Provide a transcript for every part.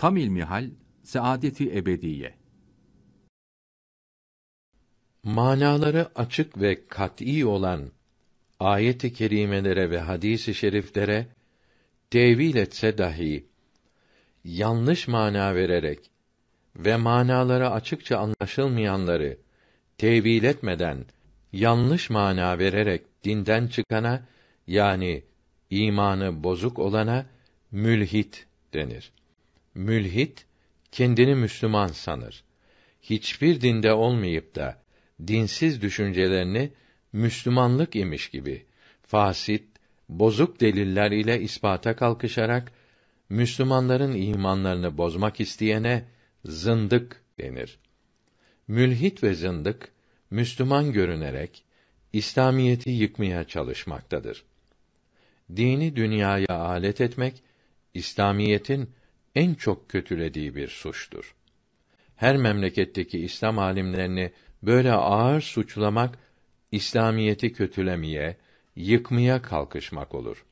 Tam ilmihal saadeti ebediye. Manaları açık ve kat'î olan ayet-i kerimelere ve hadis-i şeriflere tevil etse dahi yanlış mana vererek ve manaları açıkça anlaşılmayanları tevil etmeden yanlış mana vererek dinden çıkana yani imanı bozuk olana mülhit denir. Mülhit kendini Müslüman sanır. Hiçbir dinde olmayıp da dinsiz düşüncelerini Müslümanlık imiş gibi fasit, bozuk deliller ile ispata kalkışarak Müslümanların imanlarını bozmak isteyene zındık denir. Mülhit ve zındık Müslüman görünerek İslamiyeti yıkmaya çalışmaktadır. Dini dünyaya alet etmek İslamiyetin en çok kötülediği bir suçtur. Her memleketteki İslam alimlerini böyle ağır suçlamak İslamiyeti kötülemeye, yıkmaya kalkışmak olur.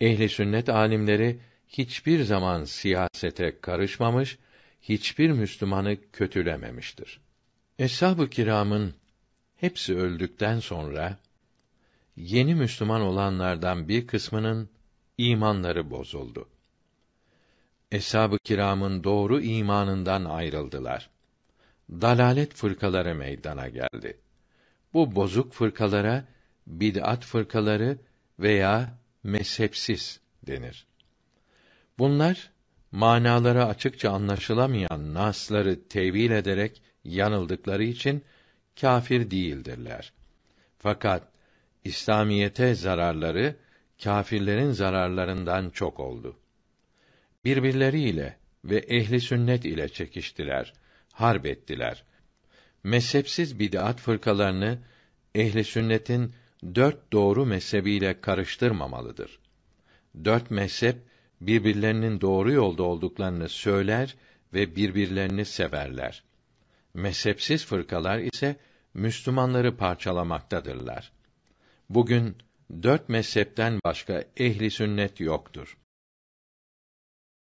Ehli sünnet alimleri hiçbir zaman siyasete karışmamış, hiçbir Müslümanı kötülememiştir. Eshab-ı kiramın hepsi öldükten sonra yeni Müslüman olanlardan bir kısmının imanları bozuldu eshab-ı kiramın doğru imanından ayrıldılar. Dalalet fırkaları meydana geldi. Bu bozuk fırkalara bid'at fırkaları veya mezhepsiz denir. Bunlar manaları açıkça anlaşılamayan nasları tevil ederek yanıldıkları için kâfir değildirler. Fakat İslamiyete zararları kâfirlerin zararlarından çok oldu birbirleriyle ve ehli sünnet ile çekiştiler, harp ettiler. Mezhepsiz bid'at fırkalarını ehli sünnetin dört doğru mezhebiyle karıştırmamalıdır. Dört mezhep birbirlerinin doğru yolda olduklarını söyler ve birbirlerini severler. Mezhepsiz fırkalar ise Müslümanları parçalamaktadırlar. Bugün dört mezhepten başka ehli sünnet yoktur.